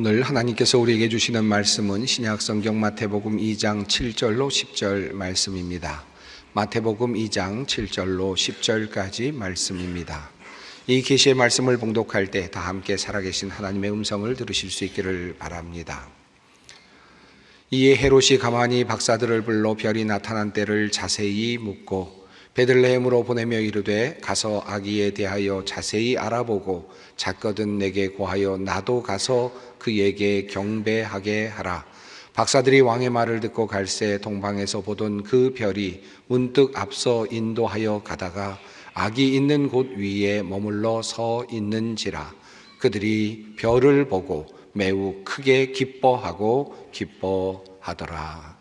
오늘 하나님께서 우리에게 주시는 말씀은 신약성경 마태복음 2장 7절로 10절 말씀입니다. 마태복음 2장 7절로 10절까지 말씀입니다. 이 계시의 말씀을 봉독할 때 다 함께 살아계신 하나님의 음성을 들으실 수 있기를 바랍니다. 이에 헤롯이 가만히 박사들을 불러 별이 나타난 때를 자세히 묻고 베들레헴으로 보내며 이르되 가서 아기에 대하여 자세히 알아보고 작거든 내게 고하여 나도 가서 그에게 경배하게 하라. 박사들이 왕의 말을 듣고 갈새 동방에서 보던 그 별이 문득 앞서 인도하여 가다가 악이 있는 곳 위에 머물러 서 있는지라 그들이 별을 보고 매우 크게 기뻐하고 기뻐하더라.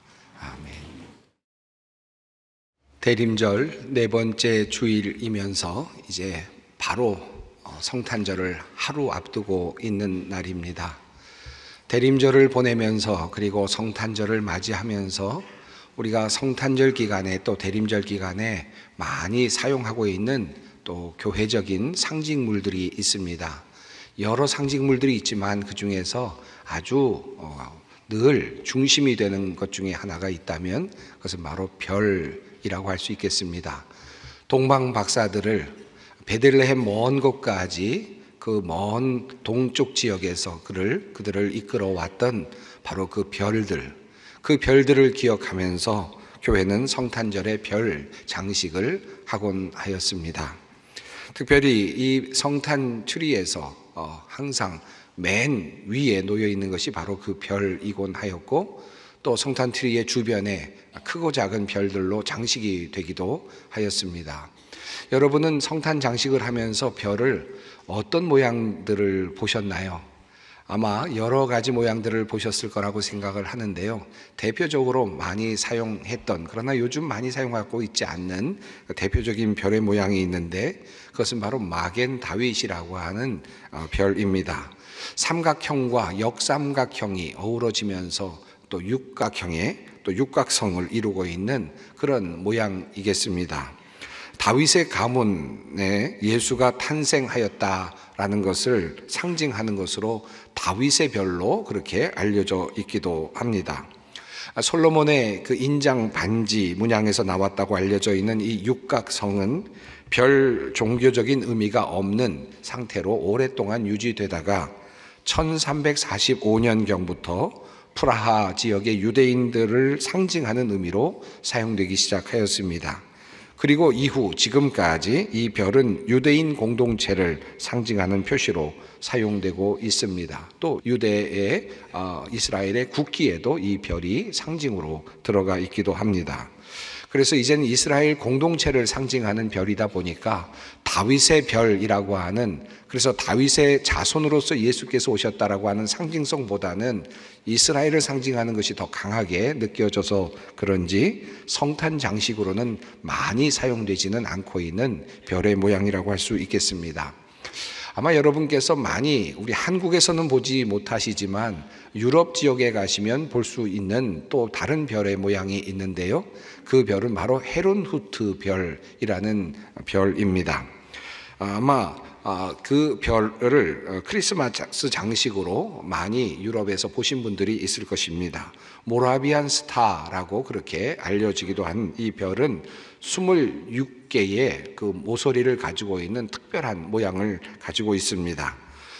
대림절 네 번째 주일이면서 이제 바로 어, 성탄절을 하루 앞두고 있는 날입니다. 대림절을 보내면서 그리고 성탄절을 맞이하면서 우리가 성탄절 기간에 또 대림절 기간에 많이 사용하고 있는 또 교회적인 상징물들이 있습니다. 여러 상징물들이 있지만 그 중에서 아주 어, 늘 중심이 되는 것 중에 하나가 있다면 그것은 바로 별 이라고할수 있겠습니다. 동방 박사들을 베들레헴 먼 곳까지 그 먼 동쪽 지역에서 그를 그들을 이끌어 왔던 바로 그 별들 그 별들을 기억하면서 교회는 성탄절의 별 장식을 하곤 하였습니다. 특별히 이 성탄 추리에서 어, 항상 맨 위에 놓여 있는 것이 바로 그 별이곤 하였고 또 성탄 트리의 주변에 크고 작은 별들로 장식이 되기도 하였습니다. 여러분은 성탄 장식을 하면서 별을 어떤 모양들을 보셨나요? 아마 여러 가지 모양들을 보셨을 거라고 생각을 하는데요. 대표적으로 많이 사용했던, 그러나 요즘 많이 사용하고 있지 않는 대표적인 별의 모양이 있는데 그것은 바로 마겐 다윗이라고 하는 어, 별입니다. 삼각형과 역삼각형이 어우러지면서 또 육각형의 또 육각성을 이루고 있는 그런 모양이겠습니다. 다윗의 가문에 예수가 탄생하였다라는 것을 상징하는 것으로 다윗의 별로 그렇게 알려져 있기도 합니다. 솔로몬의 그 인장 반지 문양에서 나왔다고 알려져 있는 이 육각성은 별 종교적인 의미가 없는 상태로 오랫동안 유지되다가 1345년경부터 프라하 지역의 유대인들을 상징하는 의미로 사용되기 시작하였습니다. 그리고 이후 지금까지 이 별은 유대인 공동체를 상징하는 표시로 사용되고 있습니다. 또 유대의 어, 이스라엘의 국기에도 이 별이 상징으로 들어가 있기도 합니다. 그래서 이제는 이스라엘 공동체를 상징하는 별이다 보니까 다윗의 별이라고 하는 그래서 다윗의 자손으로서 예수께서 오셨다라고 하는 상징성보다는 이스라엘을 상징하는 것이 더 강하게 느껴져서 그런지 성탄 장식으로는 많이 사용되지는 않고 있는 별의 모양이라고 할 수 있겠습니다. 아마 여러분께서 많이 우리 한국에서는 보지 못하시지만 유럽 지역에 가시면 볼 수 있는 또 다른 별의 모양이 있는데요. 그 별은 바로 헤론후트 별이라는 별입니다. 아마 아, 그 별을 어, 크리스마스 장식으로 많이 유럽에서 보신 분들이 있을 것입니다. 모라비안 스타라고 그렇게 알려지기도 한 이 별은 26개의 그 모서리를 가지고 있는 특별한 모양을 가지고 있습니다.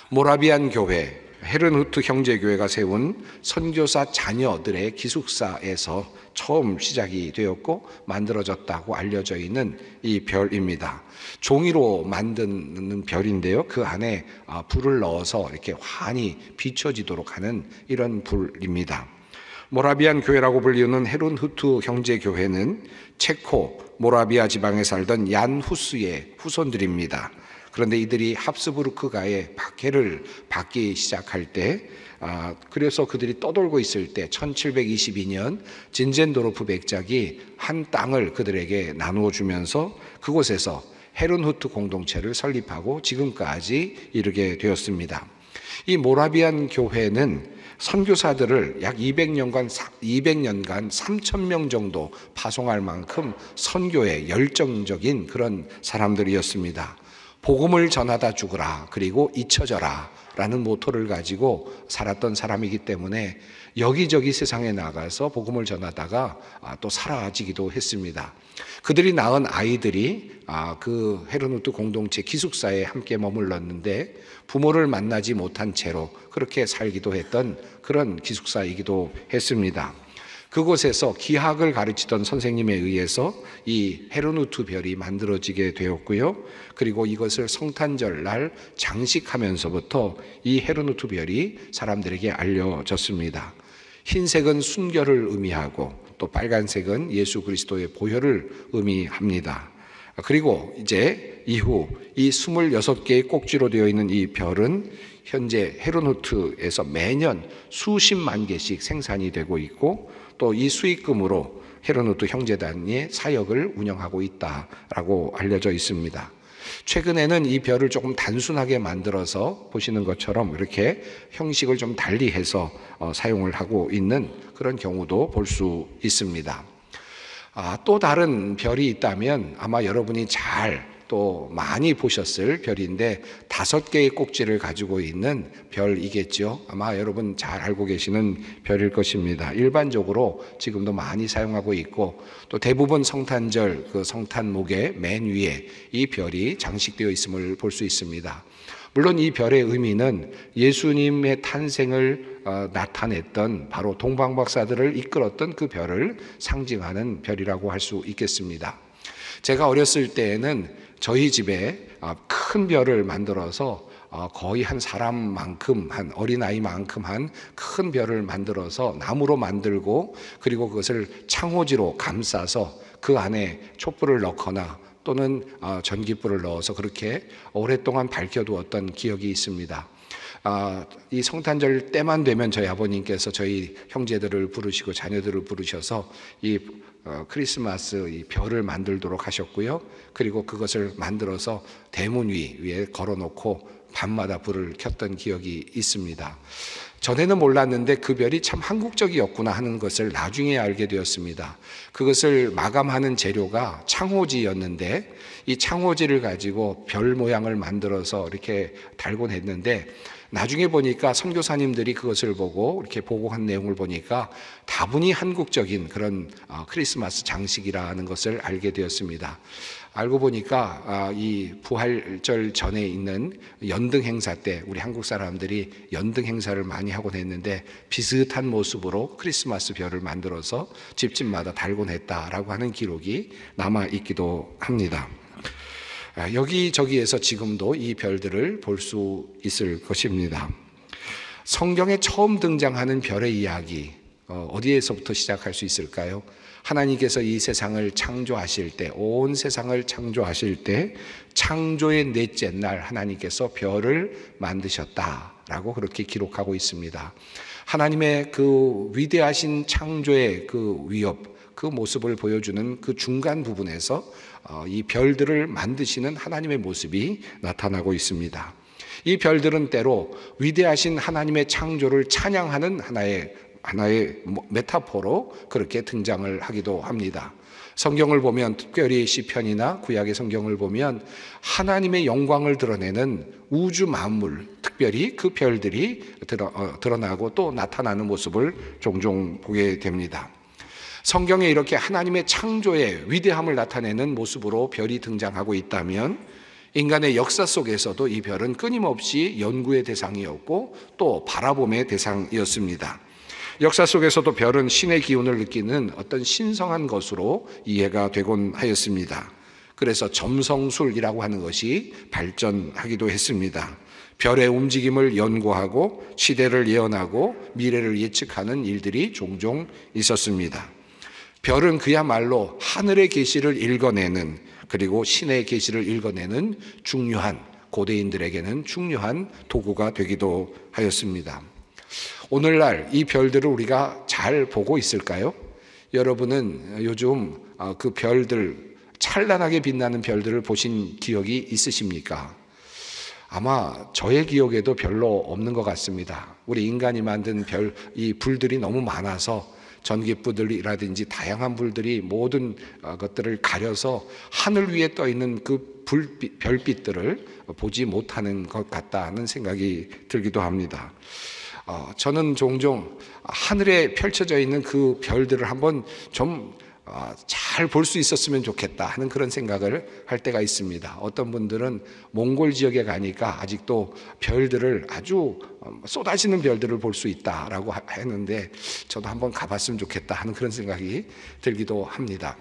모라비안 교회 헤르누트 형제교회가 세운 선교사 자녀들의 기숙사에서 처음 시작이 되었고 만들어졌다고 알려져 있는 이 별입니다. 종이로 만드 별인데요. 그 안에 아, 불을 넣어서 이렇게 환히 비춰지도록 하는 이런 불입니다. 모라비안 교회라고 불리는 헤룬후트 형제 교회는 체코 모라비아 지방에 살던 얀 후스의 후손들입니다. 그런데 이들이 합스부르크가의 박해를 받기 시작할 때 아, 그래서 그들이 떠돌고 있을 때 1722년 진젠도르프 백작이 한 땅을 그들에게 나누어 주면서 그곳에서 헤룬후트 공동체를 설립하고 지금까지 이르게 되었습니다. 이 모라비안 교회는 선교사들을 약 200년간 200년간 3천 명 정도 파송할 만큼 선교에 열정적인 그런 사람들이었습니다. 복음을 전하다 죽으라 그리고 잊혀져라 라는 모토를 가지고 살았던 사람이기 때문에 여기저기 세상에 나가서 복음을 전하다가 아, 또 사라지기도 했습니다. 그들이 낳은 아이들이 아, 그 헤르노트 공동체 기숙사에 함께 머물렀는데 부모를 만나지 못한 채로 그렇게 살기도 했던 그런 기숙사이기도 했습니다. 그곳에서 기학을 가르치던 선생님에 의해서 이 헤르누트 별이 만들어지게 되었고요. 그리고 이것을 성탄절 날 장식하면서부터 이 헤르누트 별이 사람들에게 알려졌습니다. 흰색은 순결을 의미하고 또 빨간색은 예수 그리스도의 보혈을 의미합니다. 그리고 이제 이후 이 26개의 꼭지로 되어 있는 이 별은 현재 헤르노트에서 매년 수십만 개씩 생산이 되고 있고 또이 수익금으로 헤로누트 형제단이 사역을 운영하고 있다라고 알려져 있습니다. 최근에는 이 별을 조금 단순하게 만들어서 보시는 것처럼 이렇게 형식을 좀 달리해서 어, 사용을 하고 있는 그런 경우도 볼 수 있습니다. 아, 또 다른 별이 있다면 아마 여러분이 잘또 많이 보셨을 별인데 다섯 개의 꼭지를 가지고 있는 별이겠죠. 아마 여러분 잘 알고 계시는 별일 것입니다. 일반적으로 지금도 많이 사용하고 있고 또 대부분 성탄절 그 성탄목의 맨 위에 이 별이 장식되어 있음을 볼 수 있습니다. 물론 이 별의 의미는 예수님의 탄생을 어, 나타냈던 바로 동방박사들을 이끌었던 그 별을 상징하는 별이라고 할 수 있겠습니다. 제가 어렸을 때에는 저희 집에 아, 큰 별을 만들어서 아, 거의 한 사람만큼 한 어린아이만큼 한 큰 별을 만들어서 나무로 만들고 그리고 그것을 창호지로 감싸서 그 안에 촛불을 넣거나 또는 아, 전기불을 넣어서 그렇게 오랫동안 밝혀두었던 기억이 있습니다. 이 성탄절 때만 되면 저희 아버님께서 저희 형제들을 부르시고 자녀들을 부르셔서 이 어, 크리스마스 이 별을 만들도록 하셨고요. 그리고 그것을 만들어서 대문 위 위에 걸어놓고 밤마다 불을 켰던 기억이 있습니다. 전에는 몰랐는데 그 별이 참 한국적이었구나 하는 것을 나중에 알게 되었습니다. 그것을 마감하는 재료가 창호지였는데 이 창호지를 가지고 별 모양을 만들어서 이렇게 달곤 했는데 나중에 보니까 선교사님들이 그것을 보고 이렇게 보고한 내용을 보니까 다분히 한국적인 그런 어, 크리스마스 장식이라는 것을 알게 되었습니다. 알고 보니까 아, 이 부활절 전에 있는 연등 행사 때 우리 한국 사람들이 연등 행사를 많이 하곤 했는데 비슷한 모습으로 크리스마스 별을 만들어서 집집마다 달곤 했다라고 하는 기록이 남아 있기도 합니다. 아, 여기저기에서 지금도 이 별들을 볼 수 있을 것입니다. 성경에 처음 등장하는 별의 이야기, 어, 어디에서부터 시작할 수 있을까요? 하나님께서 이 세상을 창조하실 때, 온 세상을 창조하실 때, 창조의 넷째 날 하나님께서 별을 만드셨다라고 그렇게 기록하고 있습니다. 하나님의 그 위대하신 창조의 그 위협, 그 모습을 보여주는 그 중간 부분에서 어, 이 별들을 만드시는 하나님의 모습이 나타나고 있습니다. 이 별들은 때로 위대하신 하나님의 창조를 찬양하는 하나의 하나의 뭐 메타포로 그렇게 등장을 하기도 합니다. 성경을 보면 특별히 시편이나 구약의 성경을 보면 하나님의 영광을 드러내는 우주 만물, 특별히 그 별들이 드러, 어, 나고또 나타나는 모습을 종종 보게 됩니다. 성경에 이렇게 하나님의 창조의 위대함을 나타내는 모습으로 별이 등장하고 있다면 인간의 역사 속에서도 이 별은 끊임없이 연구의 대상이었고 또 바라봄의 대상이었습니다. 역사 속에서도 별은 신의 기운을 느끼는 어떤 신성한 것으로 이해가 되곤 하였습니다. 그래서 점성술이라고 하는 것이 발전하기도 했습니다. 별의 움직임을 연구하고 시대를 예언하고 미래를 예측하는 일들이 종종 있었습니다. 별은 그야말로 하늘의 계시를 읽어내는 그리고 신의 계시를 읽어내는 중요한 고대인들에게는 중요한 도구가 되기도 하였습니다. 오늘날 이 별들을 우리가 잘 보고 있을까요? 여러분은 요즘 아, 그 별들 찬란하게 빛나는 별들을 보신 기억이 있으십니까? 아마 저의 기억에도 별로 없는 것 같습니다. 우리 인간이 만든 별, 이 불들이 너무 많아서 전기불들이라든지 다양한 불들이 모든 어, 것들을 가려서 하늘 위에 떠 있는 그 불빛, 별빛들을 보지 못하는 것 같다 하는 생각이 들기도 합니다. 어, 저는 종종 하늘에 펼쳐져 있는 그 별들을 한번 좀 어, 잘볼 수 있었으면 좋겠다 하는 그런 생각을 할 때가 있습니다. 어떤 분들은 몽골 지역에 가니까 아직도 별들을 아주 쏟아지는 별들을 볼 수 있다라고 했는데 저도 한번 가봤으면 좋겠다 하는 그런 생각이 들기도 합니다.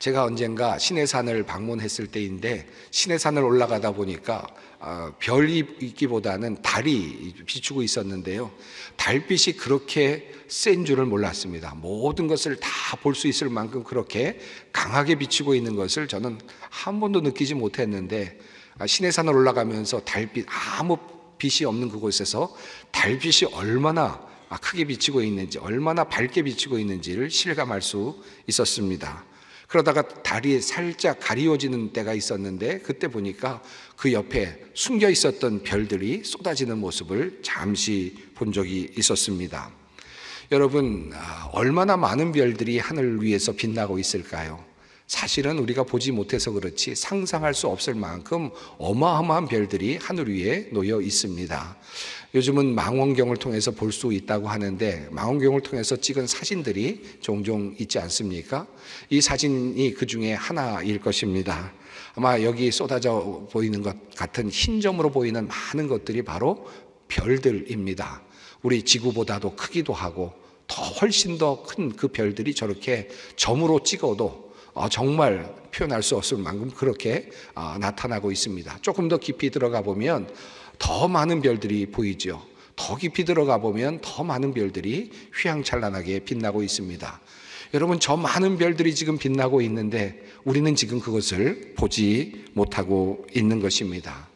제가 언젠가 신해산을 방문했을 때인데 신해산을 올라가다 보니까 아, 별이 있기보다는 달이 비추고 있었는데요. 달빛이 그렇게 센 줄을 몰랐습니다. 모든 것을 다 볼 수 있을 만큼 그렇게 강하게 비추고 있는 것을 저는 한 번도 느끼지 못했는데 신해산을 아, 올라가면서 달빛 아무 빛이 없는 그곳에서 달빛이 얼마나 크게 비치고 있는지, 얼마나 밝게 비치고 있는지를 실감할 수 있었습니다. 그러다가 달이 살짝 가리워지는 때가 있었는데 그때 보니까 그 옆에 숨겨 있었던 별들이 쏟아지는 모습을 잠시 본 적이 있었습니다. 여러분, 아, 얼마나 많은 별들이 하늘 위에서 빛나고 있을까요? 사실은 우리가 보지 못해서 그렇지 상상할 수 없을 만큼 어마어마한 별들이 하늘 위에 놓여 있습니다. 요즘은 망원경을 통해서 볼 수 있다고 하는데 망원경을 통해서 찍은 사진들이 종종 있지 않습니까? 이 사진이 그 중에 하나일 것입니다. 아마 여기 쏟아져 보이는 것 같은 흰 점으로 보이는 많은 것들이 바로 별들입니다. 우리 지구보다도 크기도 하고 더 훨씬 더 큰 그 별들이 저렇게 점으로 찍어도 어, 정말 표현할 수 없을 만큼 그렇게 아, 나타나고 있습니다. 조금 더 깊이 들어가 보면 더 많은 별들이 보이죠. 더 깊이 들어가 보면 더 많은 별들이 휘황찬란하게 빛나고 있습니다. 여러분, 저 많은 별들이 지금 빛나고 있는데 우리는 지금 그것을 보지 못하고 있는 것입니다.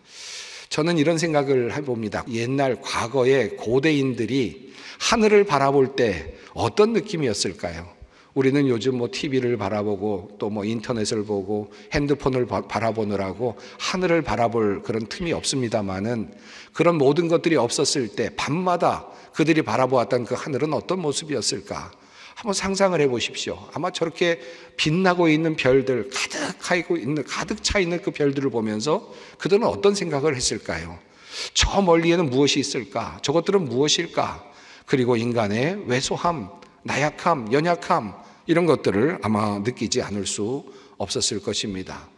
저는 이런 생각을 해봅니다. 옛날 과거의 고대인들이 하늘을 바라볼 때 어떤 느낌이었을까요? 우리는 요즘 뭐 TV를 바라보고 또 뭐 인터넷을 보고 핸드폰을 바라보느라고 하늘을 바라볼 그런 틈이 없습니다만은 그런 모든 것들이 없었을 때 밤마다 그들이 바라보았던 그 하늘은 어떤 모습이었을까? 한번 상상을 해 보십시오. 아마 저렇게 빛나고 있는 별들, 가득하고 있는, 가득 차 있는 그 별들을 보면서 그들은 어떤 생각을 했을까요? 저 멀리에는 무엇이 있을까? 저것들은 무엇일까? 그리고 인간의 왜소함, 나약함, 연약함 이런 것들을 아마 느끼지 않을 수 없었을 것입니다.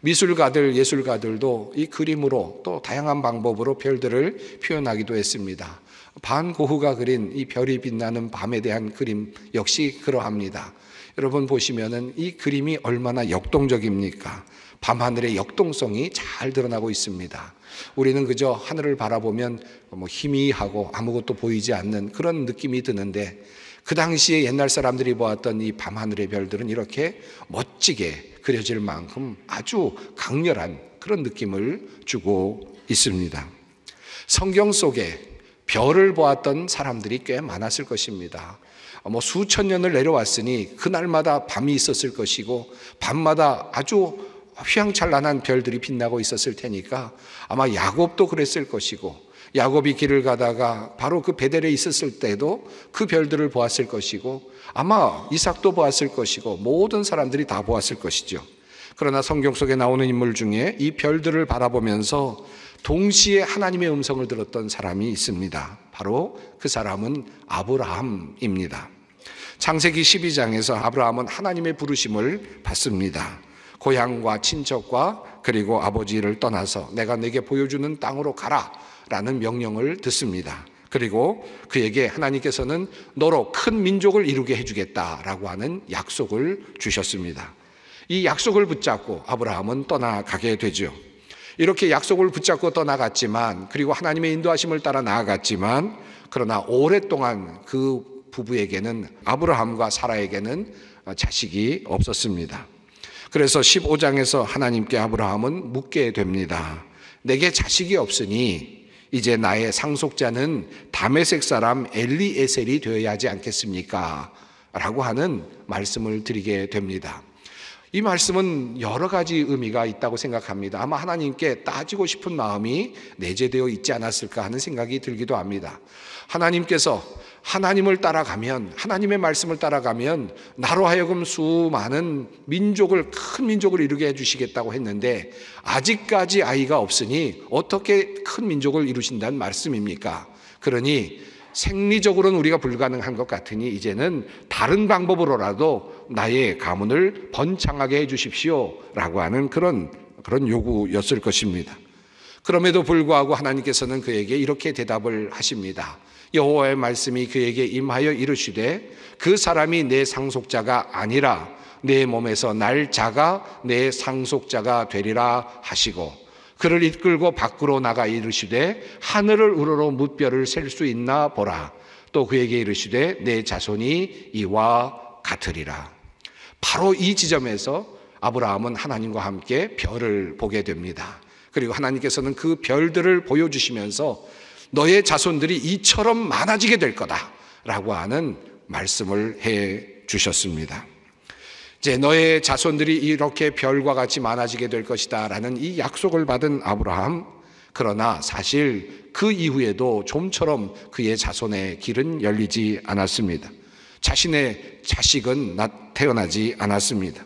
미술가들, 예술가들도 이 그림으로 또 다양한 방법으로 별들을 표현하기도 했습니다. 반 고흐가 그린 이 별이 빛나는 밤에 대한 그림 역시 그러합니다. 여러분 보시면은 이 그림이 얼마나 역동적입니까? 밤하늘의 역동성이 잘 드러나고 있습니다. 우리는 그저 하늘을 바라보면 뭐 희미하고 아무것도 보이지 않는 그런 느낌이 드는데 그 당시에 옛날 사람들이 보았던 이 밤하늘의 별들은 이렇게 멋지게 그려질 만큼 아주 강렬한 그런 느낌을 주고 있습니다. 성경 속에 별을 보았던 사람들이 꽤 많았을 것입니다. 뭐 수천 년을 내려왔으니 그날마다 밤이 있었을 것이고 밤마다 아주 휘황찬란한 별들이 빛나고 있었을 테니까 아마 야곱도 그랬을 것이고 야곱이 길을 가다가 바로 그 베델에 있었을 때도 그 별들을 보았을 것이고 아마 이삭도 보았을 것이고 모든 사람들이 다 보았을 것이죠. 그러나 성경 속에 나오는 인물 중에 이 별들을 바라보면서 동시에 하나님의 음성을 들었던 사람이 있습니다. 바로 그 사람은 아브라함입니다. 창세기 12장에서 아브라함은 하나님의 부르심을 받습니다. 고향과 친척과 그리고 아버지를 떠나서 내가 내게 보여주는 땅으로 가라. 라는 명령을 듣습니다. 그리고 그에게 하나님께서는 너로 큰 민족을 이루게 해주겠다라고 하는 약속을 주셨습니다. 이 약속을 붙잡고 아브라함은 떠나가게 되죠. 이렇게 약속을 붙잡고 떠나갔지만 그리고 하나님의 인도하심을 따라 나아갔지만 그러나 오랫동안 그 부부에게는 아브라함과 사라에게는 자식이 없었습니다. 그래서 15장에서 하나님께 아브라함은 묻게 됩니다. 내게 자식이 없으니 이제 나의 상속자는 담에색 사람 엘리에셀이 되어야 하지 않겠습니까? 라고 하는 말씀을 드리게 됩니다. 이 말씀은 여러 가지 의미가 있다고 생각합니다. 아마 하나님께 따지고 싶은 마음이 내재되어 있지 않았을까 하는 생각이 들기도 합니다. 하나님께서 하나님을 따라가면 하나님의 말씀을 따라가면 나로 하여금 수많은 민족을 큰 민족을 이루게 해 주시겠다고 했는데 아직까지 아이가 없으니 어떻게 큰 민족을 이루신다는 말씀입니까? 그러니 생리적으로는 우리가 불가능한 것 같으니 이제는 다른 방법으로라도 나의 가문을 번창하게 해 주십시오라고 하는 그런 그런 요구였을 것입니다. 그럼에도 불구하고 하나님께서는 그에게 이렇게 대답을 하십니다. 여호와의 말씀이 그에게 임하여 이르시되 그 사람이 내 상속자가 아니라 내 몸에서 날 자가 내 상속자가 되리라 하시고 그를 이끌고 밖으로 나가 이르시되 하늘을 우러러 무뼈를 셀 수 있나 보라 또 그에게 이르시되 내 자손이 이와 같으리라 바로 이 지점에서 아브라함은 하나님과 함께 별을 보게 됩니다. 그리고 하나님께서는 그 별들을 보여주시면서 너의 자손들이 이처럼 많아지게 될 거다. 라고 하는 말씀을 해 주셨습니다. 이제 너의 자손들이 이렇게 별과 같이 많아지게 될 것이다. 라는 이 약속을 받은 아브라함. 그러나 사실 그 이후에도 좀처럼 그의 자손의 길은 열리지 않았습니다. 자신의 자식은 태어나지 않았습니다.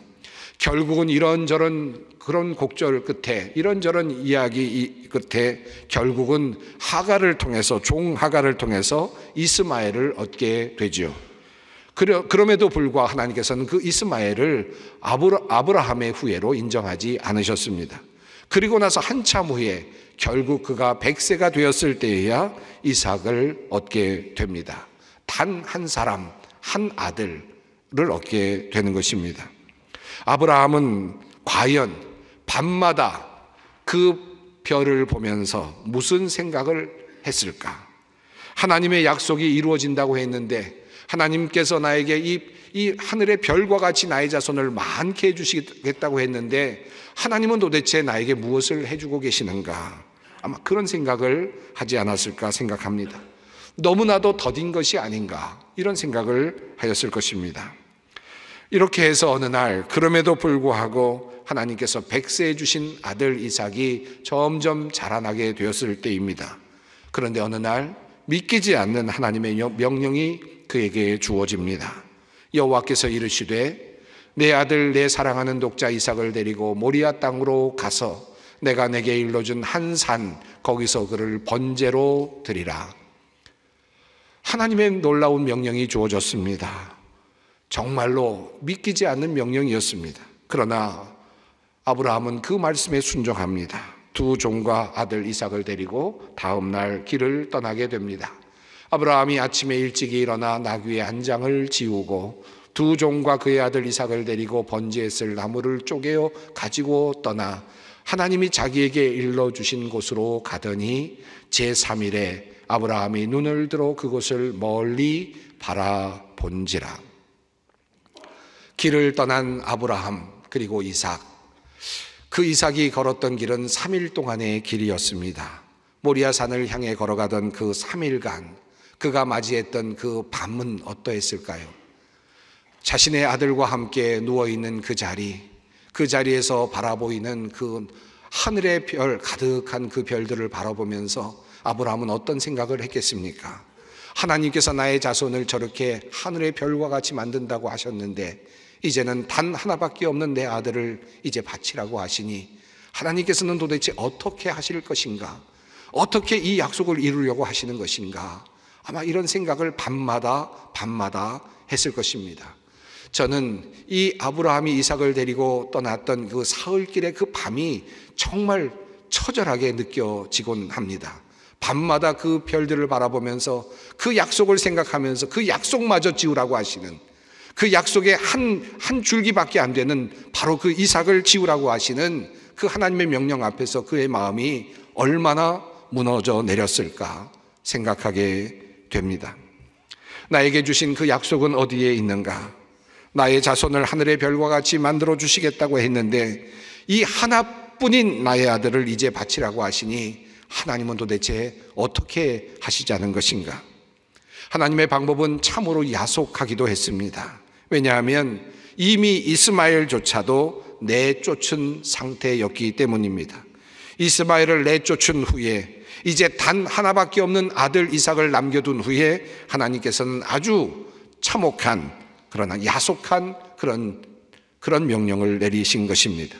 결국은 이런저런 그런 곡절 끝에 이런저런 이야기 끝에 결국은 하가를 통해서 종 하가를 통해서 이스마엘을 얻게 되지 그럼에도 불구하고 하나님께서는 그 이스마엘을 아브라함의 후예로 인정하지 않으셨습니다. 그리고 나서 한참 후에 결국 그가 1세가 되었을 때에야 이삭을 얻게 됩니다. 단 한 사람 한 아들을 얻게 되는 것입니다. 아브라함은 과연 밤마다 그 별을 보면서 무슨 생각을 했을까? 하나님의 약속이 이루어진다고 했는데 하나님께서 나에게 이, 이 하늘의 별과 같이 나의 자손을 많게 해주시겠다고 했는데 하나님은 도대체 나에게 무엇을 해주고 계시는가? 아마 그런 생각을 하지 않았을까 생각합니다. 너무나도 더딘 것이 아닌가 이런 생각을 하였을 것입니다. 이렇게 해서 어느 날 그럼에도 불구하고 하나님께서 백세해 주신 아들 이삭이 점점 자라나게 되었을 때입니다. 그런데 어느 날 믿기지 않는 하나님의 명령이 그에게 주어집니다. 여호와께서 이르시되 내 아들 내 사랑하는 독자 이삭을 데리고 모리아 땅으로 가서 내가 내게 일러준 한 산 거기서 그를 번제로 드리라. 하나님의 놀라운 명령이 주어졌습니다. 정말로 믿기지 않는 명령이었습니다. 그러나 아브라함은 그 말씀에 순종합니다. 두 종과 아들 이삭을 데리고 다음 날 길을 떠나게 됩니다. 아브라함이 아침에 일찍이 일어나 나귀의 한 장을 지우고 두 종과 그의 아들 이삭을 데리고 번지에 쓸 나무를 쪼개어 가지고 떠나 하나님이 자기에게 일러 주신 곳으로 가더니 제3일에 아브라함이 눈을 들어 그곳을 멀리 바라본지라. 길을 떠난 아브라함 그리고 이삭. 그 이삭이 걸었던 길은 3일 동안의 길이었습니다. 모리아산을 향해 걸어가던 그 3일간 그가 맞이했던 그 밤은 어떠했을까요? 자신의 아들과 함께 누워있는 그 자리, 그 자리에서 바라보이는 그 하늘의 별, 가득한 그 별들을 바라보면서 아브라함은 어떤 생각을 했겠습니까? 하나님께서 나의 자손을 저렇게 하늘의 별과 같이 만든다고 하셨는데 이제는 단 하나밖에 없는 내 아들을 이제 바치라고 하시니 하나님께서는 도대체 어떻게 하실 것인가? 어떻게 이 약속을 이루려고 하시는 것인가? 아마 이런 생각을 밤마다 밤마다 했을 것입니다. 저는 이 아브라함이 이삭을 데리고 떠났던 그 사흘길의 그 밤이 정말 처절하게 느껴지곤 합니다. 밤마다 그 별들을 바라보면서 그 약속을 생각하면서 그 약속마저 지우라고 하시는 그 약속의 한, 한 줄기밖에 안 되는 바로 그 이삭을 지우라고 하시는 그 하나님의 명령 앞에서 그의 마음이 얼마나 무너져 내렸을까 생각하게 됩니다. 나에게 주신 그 약속은 어디에 있는가? 나의 자손을 하늘의 별과 같이 만들어 주시겠다고 했는데 이 하나뿐인 나의 아들을 이제 바치라고 하시니 하나님은 도대체 어떻게 하시자는 것인가? 하나님의 방법은 참으로 야속하기도 했습니다. 왜냐하면 이미 이스마엘조차도 내쫓은 상태였기 때문입니다. 이스마엘을 내쫓은 후에 이제 단 하나밖에 없는 아들 이삭을 남겨둔 후에 하나님께서는 아주 참혹한 그러나 야속한 그런 그런 명령을 내리신 것입니다.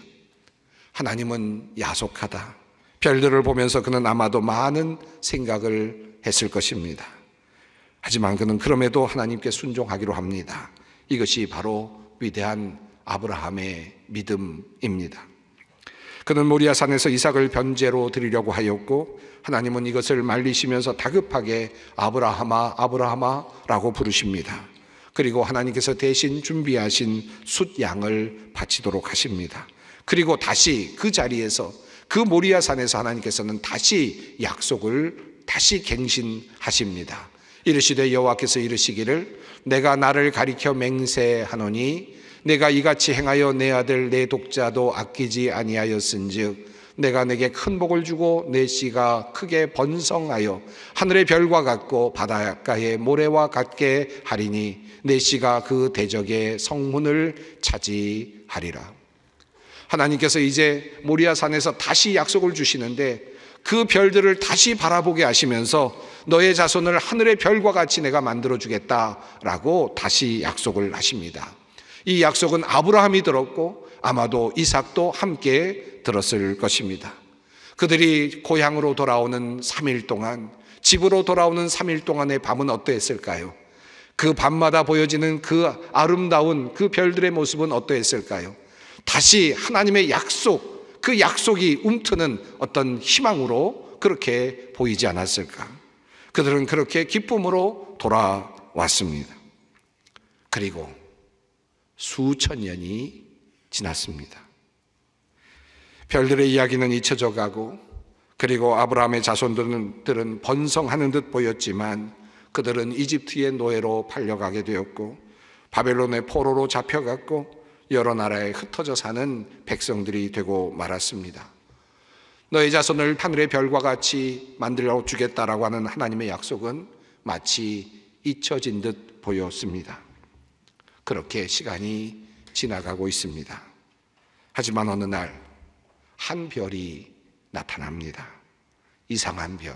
하나님은 야속하다. 별들을 보면서 그는 아마도 많은 생각을 했을 것입니다. 하지만 그는 그럼에도 하나님께 순종하기로 합니다. 이것이 바로 위대한 아브라함의 믿음입니다. 그는 모리아 산에서 이삭을 변제로 드리려고 하였고 하나님은 이것을 말리시면서 다급하게 아브라함아 아브라함아라고 부르십니다. 그리고 하나님께서 대신 준비하신 숫양을 바치도록 하십니다. 그리고 다시 그 자리에서 그 모리아 산에서 하나님께서는 다시 약속을 다시 갱신하십니다. 이르시되 여호와께서 이르시기를 내가 나를 가리켜 맹세하노니 내가 이같이 행하여 내 아들 내 독자도 아끼지 아니하였은즉 내가 내게 큰 복을 주고 내 씨가 크게 번성하여 하늘의 별과 같고 바닷가의 모래와 같게 하리니 내 씨가 그 대적의 성문을 차지하리라. 하나님께서 이제 모리아 산에서 다시 약속을 주시는데 그 별들을 다시 바라보게 하시면서 너의 자손을 하늘의 별과 같이 내가 만들어 주겠다라고 다시 약속을 하십니다. 이 약속은 아브라함이 들었고 아마도 이삭도 함께 들었을 것입니다. 그들이 고향으로 돌아오는 3일 동안 집으로 돌아오는 3일 동안의 밤은 어떠했을까요? 그 밤마다 보여지는 그 아름다운 그 별들의 모습은 어떠했을까요? 다시 하나님의 약속, 그 약속이 움트는 어떤 희망으로 그렇게 보이지 않았을까. 그들은 그렇게 기쁨으로 돌아왔습니다. 그리고 수천 년이 지났습니다. 별들의 이야기는 잊혀져 가고 그리고 아브라함의 자손들은 번성하는 듯 보였지만 그들은 이집트의 노예로 팔려가게 되었고 바벨론의 포로로 잡혀갔고 여러 나라에 흩어져 사는 백성들이 되고 말았습니다. 너의 자손을 하늘의 별과 같이 만들어 주겠다라고 하는 하나님의 약속은 마치 잊혀진 듯 보였습니다. 그렇게 시간이 지나가고 있습니다. 하지만 어느 날 한 별이 나타납니다. 이상한 별,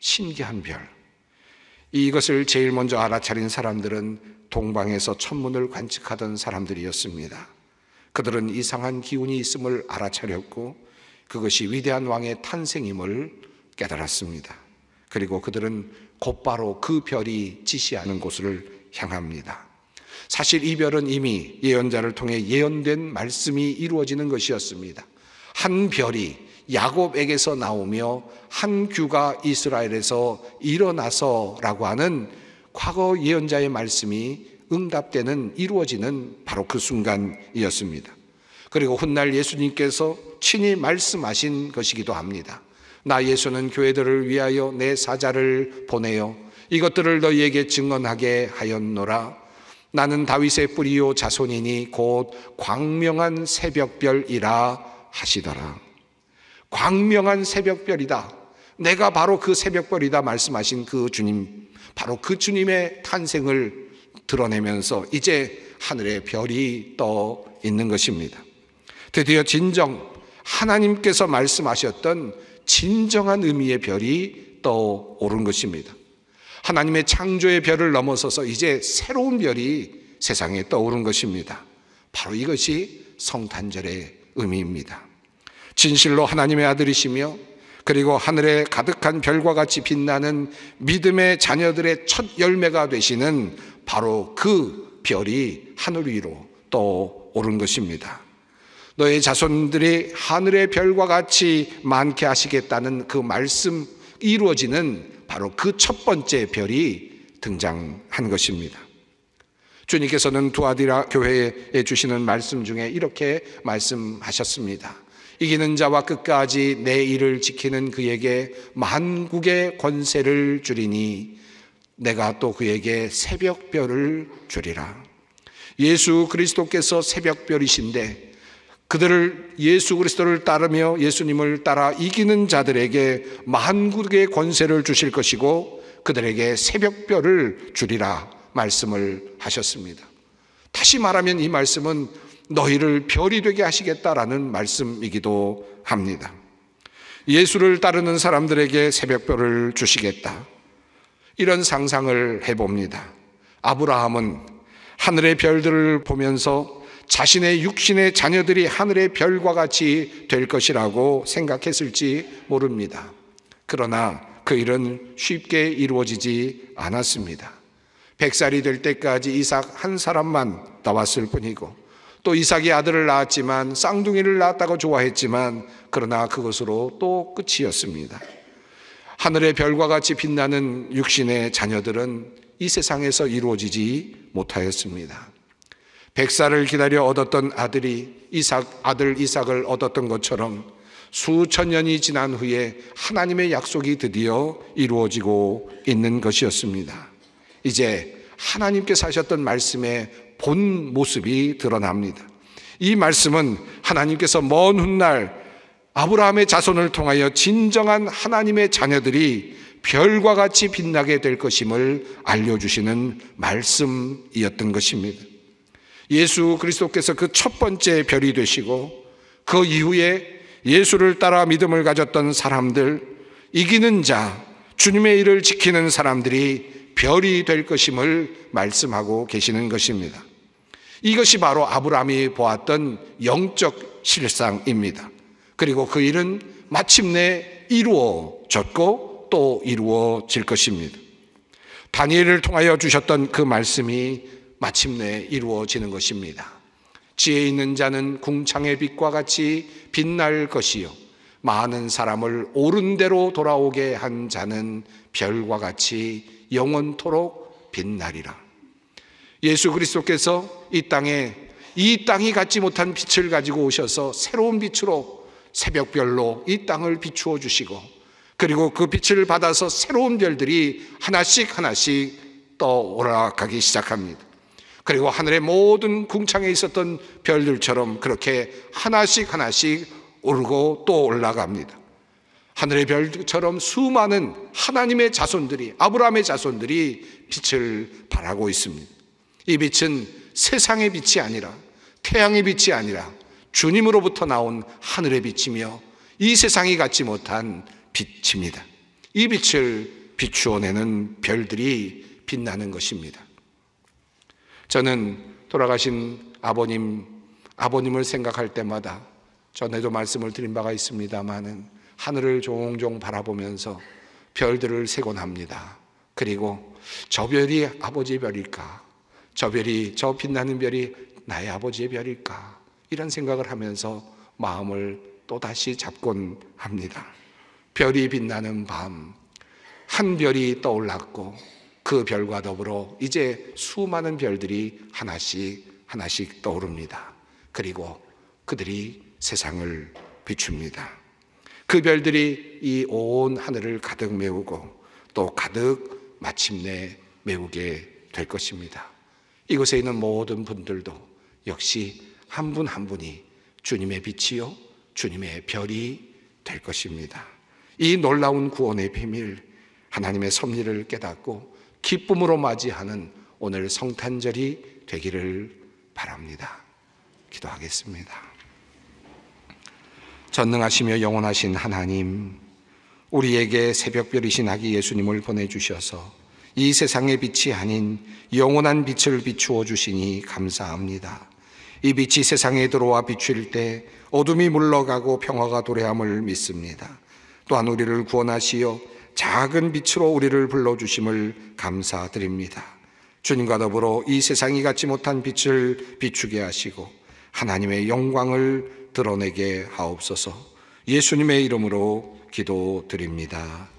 신기한 별. 이것을 제일 먼저 알아차린 사람들은 동방에서 천문을 관측하던 사람들이었습니다. 그들은 이상한 기운이 있음을 알아차렸고 그것이 위대한 왕의 탄생임을 깨달았습니다. 그리고 그들은 곧바로 그 별이 지시하는 곳을 향합니다. 사실 이 별은 이미 예언자를 통해 예언된 말씀이 이루어지는 것이었습니다. 한 별이 야곱에게서 나오며 한 규가 이스라엘에서 일어나서라고 하는 과거 예언자의 말씀이 응답되는 이루어지는 바로 그 순간이었습니다. 그리고 훗날 예수님께서 친히 말씀하신 것이기도 합니다. 나 예수는 교회들을 위하여 내 사자를 보내요. 이것들을 너희에게 증언하게 하였노라. 나는 다윗의 뿌리요 자손이니 곧 광명한 새벽별이라 하시더라. 광명한 새벽별이다. 내가 바로 그 새벽별이다 말씀하신 그 주님 바로 그 주님의 탄생을 드러내면서 이제 하늘의 별이 떠 있는 것입니다. 드디어 진정 하나님께서 말씀하셨던 진정한 의미의 별이 떠오른 것입니다. 하나님의 창조의 별을 넘어서서 이제 새로운 별이 세상에 떠오른 것입니다. 바로 이것이 성탄절의 의미입니다. 진실로 하나님의 아들이시며 그리고 하늘에 가득한 별과 같이 빛나는 믿음의 자녀들의 첫 열매가 되시는 바로 그 별이 하늘 위로 떠오른 것입니다. 너의 자손들이 하늘의 별과 같이 많게 하시겠다는 그 말씀 이루어지는 바로 그 첫 번째 별이 등장한 것입니다. 주님께서는 두아디라 교회에 주시는 말씀 중에 이렇게 말씀하셨습니다. 이기는 자와 끝까지 내 일을 지키는 그에게 만국의 권세를 주리니 내가 또 그에게 새벽별을 주리라. 예수 그리스도께서 새벽별이신데 그들을 예수 그리스도를 따르며 예수님을 따라 이기는 자들에게 만국의 권세를 주실 것이고 그들에게 새벽별을 주리라 말씀을 하셨습니다. 다시 말하면 이 말씀은 너희를 별이 되게 하시겠다라는 말씀이기도 합니다. 예수를 따르는 사람들에게 새벽별을 주시겠다. 이런 상상을 해봅니다. 아브라함은 하늘의 별들을 보면서 자신의 육신의 자녀들이 하늘의 별과 같이 될 것이라고 생각했을지 모릅니다. 그러나 그 일은 쉽게 이루어지지 않았습니다. 백살이 될 때까지 이삭 한 사람만 나왔을 뿐이고 또 이삭이 아들을 낳았지만 쌍둥이를 낳았다고 좋아했지만 그러나 그것으로 또 끝이었습니다. 하늘의 별과 같이 빛나는 육신의 자녀들은 이 세상에서 이루어지지 못하였습니다. 백살을 기다려 얻었던 아들이 이삭 아들 이삭을 얻었던 것처럼 수천 년이 지난 후에 하나님의 약속이 드디어 이루어지고 있는 것이었습니다. 이제 하나님께서 하셨던 말씀의 본 모습이 드러납니다. 이 말씀은 하나님께서 먼 훗날 아브라함의 자손을 통하여 진정한 하나님의 자녀들이 별과 같이 빛나게 될 것임을 알려주시는 말씀이었던 것입니다. 예수 그리스도께서 그 첫 번째 별이 되시고 그 이후에 예수를 따라 믿음을 가졌던 사람들, 이기는 자, 주님의 일을 지키는 사람들이 별이 될 것임을 말씀하고 계시는 것입니다. 이것이 바로 아브라함이 보았던 영적 실상입니다. 그리고 그 일은 마침내 이루어졌고 또 이루어질 것입니다. 다니엘을 통하여 주셨던 그 말씀이 마침내 이루어지는 것입니다. 지혜 있는 자는 궁창의 빛과 같이 빛날 것이요 많은 사람을 오른대로 돌아오게 한 자는 별과 같이 영원토록 빛나리라. 예수 그리스도께서 이 땅에 이 땅이 갖지 못한 빛을 가지고 오셔서 새로운 빛으로 새벽별로 이 땅을 비추어 주시고 그리고 그 빛을 받아서 새로운 별들이 하나씩 하나씩 떠올라가기 시작합니다. 그리고 하늘의 모든 궁창에 있었던 별들처럼 그렇게 하나씩 하나씩 오르고 또 올라갑니다. 하늘의 별처럼 수많은 하나님의 자손들이 아브라함의 자손들이 빛을 바라고 있습니다. 이 빛은 세상의 빛이 아니라 태양의 빛이 아니라 주님으로부터 나온 하늘의 빛이며 이 세상이 갖지 못한 빛입니다. 이 빛을 비추어내는 별들이 빛나는 것입니다. 저는 돌아가신 아버님, 아버님을 생각할 때마다 전에도 말씀을 드린 바가 있습니다만은 하늘을 종종 바라보면서 별들을 세곤 합니다. 그리고 저 별이 아버지의 별일까? 저 별이 저 빛나는 별이 나의 아버지의 별일까? 이런 생각을 하면서 마음을 또다시 잡곤 합니다. 별이 빛나는 밤, 한 별이 떠올랐고 그 별과 더불어 이제 수많은 별들이 하나씩 하나씩 떠오릅니다. 그리고 그들이 세상을 비춥니다. 그 별들이 이 온 하늘을 가득 메우고 또 가득 마침내 메우게 될 것입니다. 이곳에 있는 모든 분들도 역시 한 분 한 분이 주님의 빛이요, 주님의 별이 될 것입니다. 이 놀라운 구원의 비밀, 하나님의 섭리를 깨닫고 기쁨으로 맞이하는 오늘 성탄절이 되기를 바랍니다. 기도하겠습니다. 전능하시며 영원하신 하나님, 우리에게 새벽별이신 아기 예수님을 보내주셔서 이 세상의 빛이 아닌 영원한 빛을 비추어 주시니 감사합니다. 이 빛이 세상에 들어와 비출 때 어둠이 물러가고 평화가 도래함을 믿습니다. 또한 우리를 구원하시어 작은 빛으로 우리를 불러주심을 감사드립니다. 주님과 더불어 이 세상이 갖지 못한 빛을 비추게 하시고 하나님의 영광을 드러내게 하옵소서 예수님의 이름으로 기도드립니다.